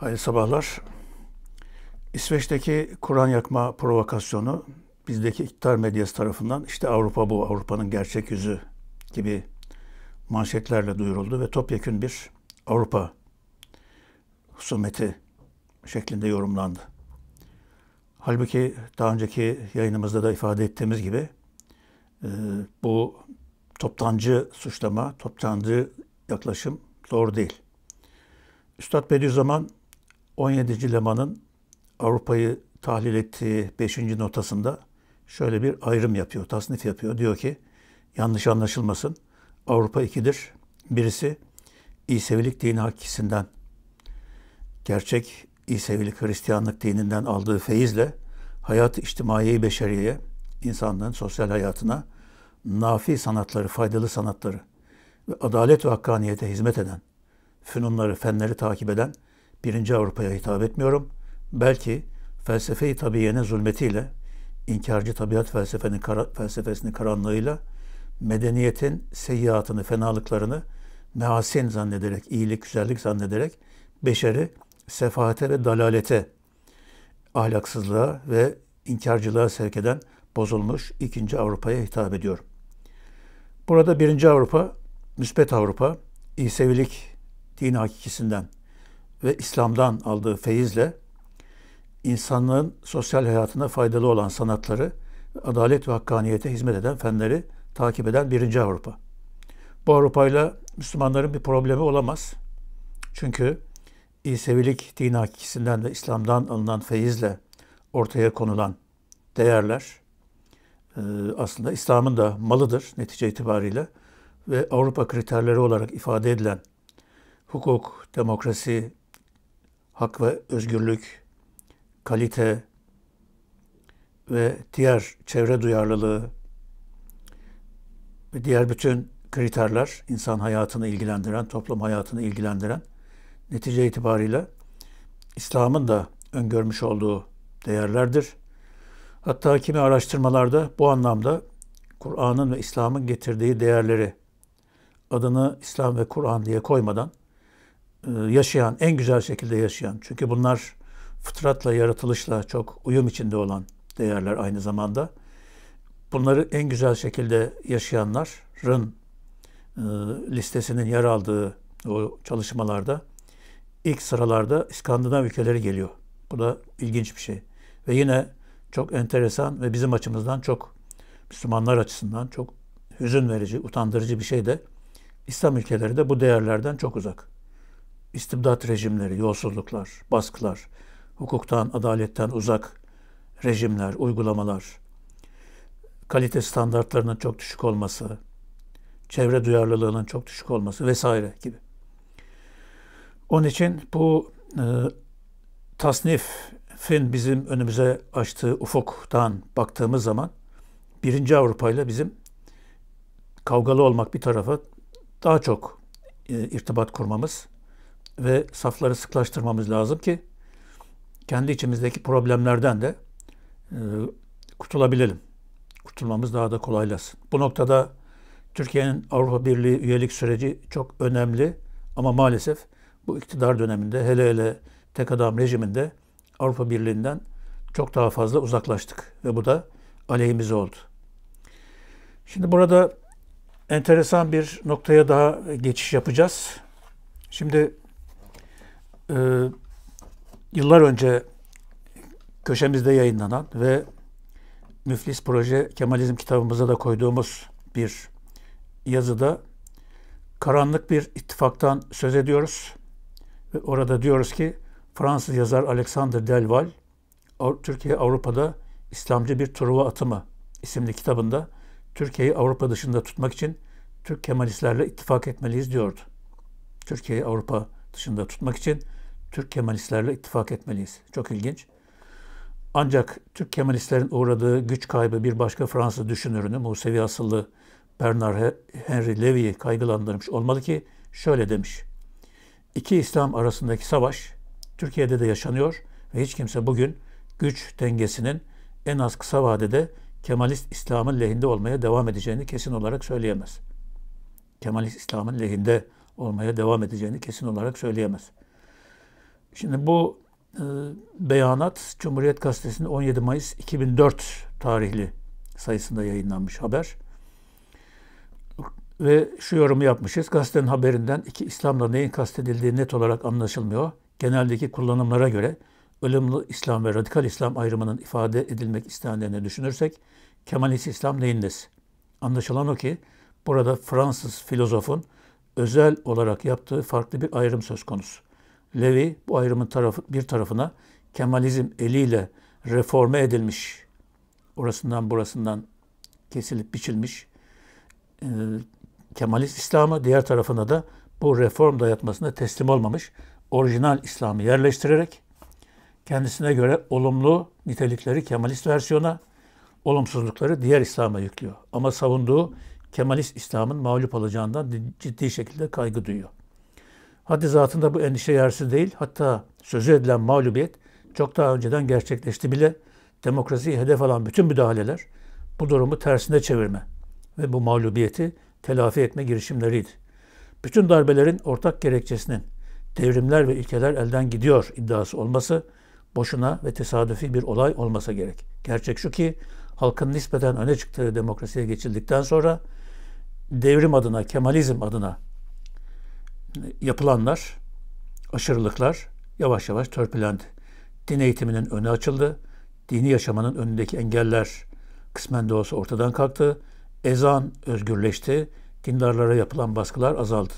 Hayırlı sabahlar. İsveç'teki Kur'an yakma provokasyonu bizdeki iktidar medyası tarafından işte Avrupa bu, Avrupa'nın gerçek yüzü gibi manşetlerle duyuruldu ve topyekün bir Avrupa husumeti şeklinde yorumlandı. Halbuki daha önceki yayınımızda da ifade ettiğimiz gibi e, bu toptancı suçlama, toptancı yaklaşım doğru değil. Üstad Bediüzzaman 17. Leman'ın Avrupa'yı tahlil ettiği 5. notasında şöyle bir ayrım yapıyor, tasnif yapıyor. Diyor ki yanlış anlaşılmasın Avrupa ikidir. Birisi İsevilik dini hakisinden, gerçek İsevilik Hristiyanlık dininden aldığı feyizle hayat-ı içtimai beşeriye, insanlığın sosyal hayatına nafi sanatları, faydalı sanatları ve adalet ve hakkaniyete hizmet eden, fünunları, fenleri takip eden birinci Avrupa'ya hitap etmiyorum. Belki felsefeyi tabiyene zulmetiyle, inkarcı tabiat felsefenin kara, felsefesini karanlığıyla, medeniyetin seyyiatını, fenalıklarını mehasin zannederek, iyilik, güzellik zannederek beşeri sefahate ve dalalete, ahlaksızlığa ve inkarcılığa sevk eden bozulmuş ikinci Avrupa'ya hitap ediyorum. Burada birinci Avrupa, müspet Avrupa, İsevilik din hakikisinden ve İslam'dan aldığı feyizle insanlığın sosyal hayatına faydalı olan sanatları, adalet ve hakkaniyete hizmet eden fenleri takip eden birinci Avrupa. Bu Avrupa ile Müslümanların bir problemi olamaz. Çünkü İsevilik din hakikisinden ve İslam'dan alınan feyizle ortaya konulan değerler e, aslında İslam'ın da malıdır netice itibariyle ve Avrupa kriterleri olarak ifade edilen hukuk, demokrasi, hak ve özgürlük, kalite ve diğer çevre duyarlılığı ve diğer bütün kriterler insan hayatını ilgilendiren, toplum hayatını ilgilendiren netice itibariyle İslam'ın da öngörmüş olduğu değerlerdir. Hatta kimi araştırmalarda bu anlamda Kur'an'ın ve İslam'ın getirdiği değerleri adını İslam ve Kur'an diye koymadan e, yaşayan, en güzel şekilde yaşayan. Çünkü bunlar fıtratla, yaratılışla çok uyum içinde olan değerler aynı zamanda. Bunları en güzel şekilde yaşayanların e, listesinin yer aldığı o çalışmalarda ilk sıralarda İskandinav ülkeleri geliyor. Bu da ilginç bir şey. Ve yine çok enteresan ve bizim açımızdan çok Müslümanlar açısından çok hüzün verici, utandırıcı bir şey de İslam ülkeleri de bu değerlerden çok uzak istibdat rejimleri, yolsuzluklar, baskılar, hukuktan, adaletten uzak rejimler, uygulamalar, kalite standartlarının çok düşük olması, çevre duyarlılığının çok düşük olması vesaire gibi. Onun için bu e, tasnifin bizim önümüze açtığı ufuktan baktığımız zaman birinci Avrupa ile bizim kavgalı olmak bir tarafa daha çok e, irtibat kurmamız ve safları sıklaştırmamız lazım ki kendi içimizdeki problemlerden de e, kurtulabilelim. Kurtulmamız daha da kolaylasın. Bu noktada Türkiye'nin Avrupa Birliği üyelik süreci çok önemli ama maalesef bu iktidar döneminde hele hele tek adam rejiminde Avrupa Birliği'nden çok daha fazla uzaklaştık ve bu da aleyhimize oldu. Şimdi burada enteresan bir noktaya daha geçiş yapacağız. Şimdi e, yıllar önce köşemizde yayınlanan ve Müflis Proje Kemalizm kitabımıza da koyduğumuz bir yazıda karanlık bir ittifaktan söz ediyoruz. Ve orada diyoruz ki Fransız yazar Alexander Delval Türkiye Avrupa'da İslamcı bir Truva Atımı isimli kitabında Türkiye'yi Avrupa dışında tutmak için Türk Kemalistlerle ittifak etmeliyiz diyordu. Türkiye'yi Avrupa dışında tutmak için Türk Kemalistlerle ittifak etmeliyiz. Çok ilginç. Ancak Türk Kemalistlerin uğradığı güç kaybı bir başka Fransız düşünürünü Musevi asıllı Bernard Henry Levy'yi kaygılandırmış olmalı ki şöyle demiş. İki İslam arasındaki savaş Türkiye'de de yaşanıyor ve hiç kimse bugün güç dengesinin en az kısa vadede Kemalist İslam'ın lehinde olmaya devam edeceğini kesin olarak söyleyemez. Kemalist İslam'ın lehinde olmaya devam edeceğini kesin olarak söyleyemez. Şimdi bu e, beyanat Cumhuriyet Gazetesi'nin 17 Mayıs 2004 tarihli sayısında yayınlanmış haber. Ve şu yorumu yapmışız. Gazetenin haberinden iki İslam'la neyin kastedildiği net olarak anlaşılmıyor. Geneldeki kullanımlara göre ılımlı İslam ve radikal İslam ayrımının ifade edilmek istendiğini düşünürsek Kemalist İslam neyindir? Anlaşılan o ki burada Fransız filozofun özel olarak yaptığı farklı bir ayrım söz konusu. Levi bu ayrımın tarafı, bir tarafına Kemalizm eliyle reforme edilmiş, orasından burasından kesilip biçilmiş e, Kemalist İslam'ı, diğer tarafına da bu reform dayatmasına teslim olmamış, orijinal İslam'ı yerleştirerek kendisine göre olumlu nitelikleri Kemalist versiyona, olumsuzlukları diğer İslam'a yüklüyor. Ama savunduğu Kemalist İslam'ın mağlup olacağından ciddi şekilde kaygı duyuyor. Haddi zatında bu endişe yersiz değil. Hatta sözü edilen mağlubiyet çok daha önceden gerçekleşti bile. Demokrasiyi hedef alan bütün müdahaleler bu durumu tersine çevirme ve bu mağlubiyeti telafi etme girişimleriydi. Bütün darbelerin ortak gerekçesinin devrimler ve ilkeler elden gidiyor iddiası olması boşuna ve tesadüfi bir olay olmasa gerek. Gerçek şu ki halkın nispeten öne çıktığı demokrasiye geçildikten sonra devrim adına, Kemalizm adına yapılanlar, aşırılıklar yavaş yavaş törpülendi. Din eğitiminin önü açıldı. Dini yaşamanın önündeki engeller kısmen de olsa ortadan kalktı. Ezan özgürleşti. Dindarlara yapılan baskılar azaldı.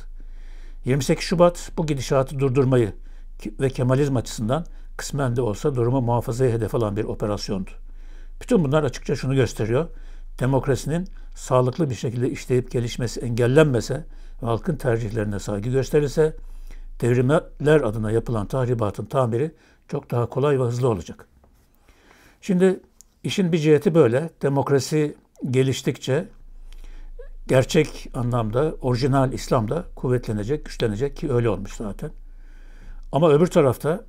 28 Şubat bu gidişatı durdurmayı ve Kemalizm açısından kısmen de olsa durumu muhafazaya hedef alan bir operasyondu. Bütün bunlar açıkça şunu gösteriyor. Demokrasinin sağlıklı bir şekilde işleyip gelişmesi engellenmese halkın tercihlerine saygı gösterilse devrimler adına yapılan tahribatın tamiri çok daha kolay ve hızlı olacak. Şimdi işin bir ciheti böyle. Demokrasi geliştikçe gerçek anlamda orijinal İslam da kuvvetlenecek, güçlenecek ki öyle olmuş zaten. Ama öbür tarafta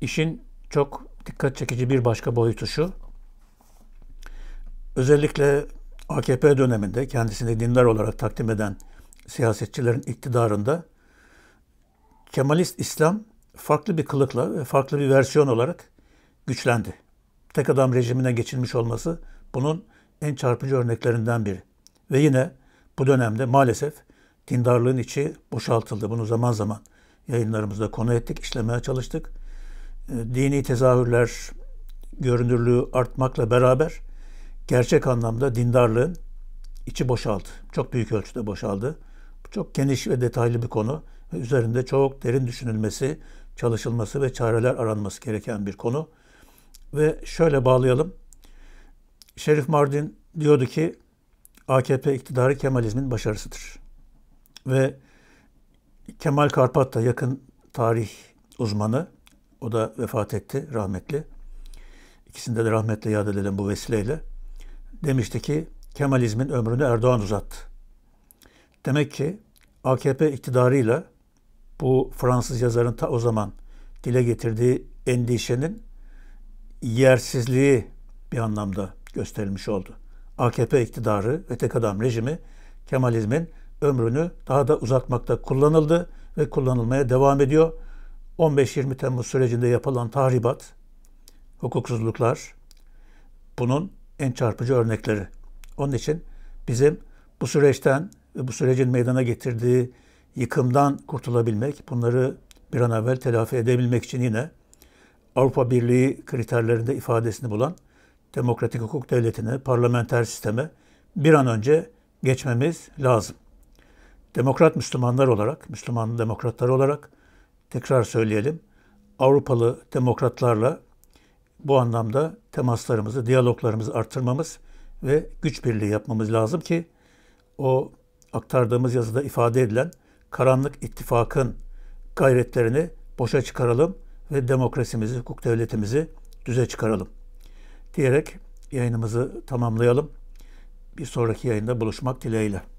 işin çok dikkat çekici bir başka boyutu şu. Özellikle AKP döneminde kendisini dindar olarak takdim eden siyasetçilerin iktidarında Kemalist İslam farklı bir kılıkla ve farklı bir versiyon olarak güçlendi. Tek adam rejimine geçilmiş olması bunun en çarpıcı örneklerinden biri. Ve yine bu dönemde maalesef dindarlığın içi boşaltıldı. Bunu zaman zaman yayınlarımızda konu ettik, işlemeye çalıştık. Ee, dini tezahürler görünürlüğü artmakla beraber gerçek anlamda dindarlığın içi boşaldı. Çok büyük ölçüde boşaldı çok geniş ve detaylı bir konu üzerinde çok derin düşünülmesi, çalışılması ve çareler aranması gereken bir konu. Ve şöyle bağlayalım. Şerif Mardin diyordu ki AKP iktidarı Kemalizmin başarısıdır. Ve Kemal Karpat da yakın tarih uzmanı. O da vefat etti rahmetli. İkisinde de rahmetle yad edelim bu vesileyle. Demişti ki Kemalizmin ömrünü Erdoğan uzattı. Demek ki AKP iktidarıyla bu Fransız yazarın ta o zaman dile getirdiği endişenin yersizliği bir anlamda gösterilmiş oldu. AKP iktidarı ve tek adam rejimi Kemalizmin ömrünü daha da uzatmakta kullanıldı ve kullanılmaya devam ediyor. 15-20 Temmuz sürecinde yapılan tahribat, hukuksuzluklar bunun en çarpıcı örnekleri. Onun için bizim bu süreçten ve bu sürecin meydana getirdiği yıkımdan kurtulabilmek, bunları bir an evvel telafi edebilmek için yine Avrupa Birliği kriterlerinde ifadesini bulan demokratik hukuk devletine, parlamenter sisteme bir an önce geçmemiz lazım. Demokrat Müslümanlar olarak, Müslüman demokratlar olarak tekrar söyleyelim. Avrupalı demokratlarla bu anlamda temaslarımızı, diyaloglarımızı artırmamız ve güç birliği yapmamız lazım ki o aktardığımız yazıda ifade edilen karanlık ittifakın gayretlerini boşa çıkaralım ve demokrasimizi, hukuk devletimizi düze çıkaralım diyerek yayınımızı tamamlayalım. Bir sonraki yayında buluşmak dileğiyle.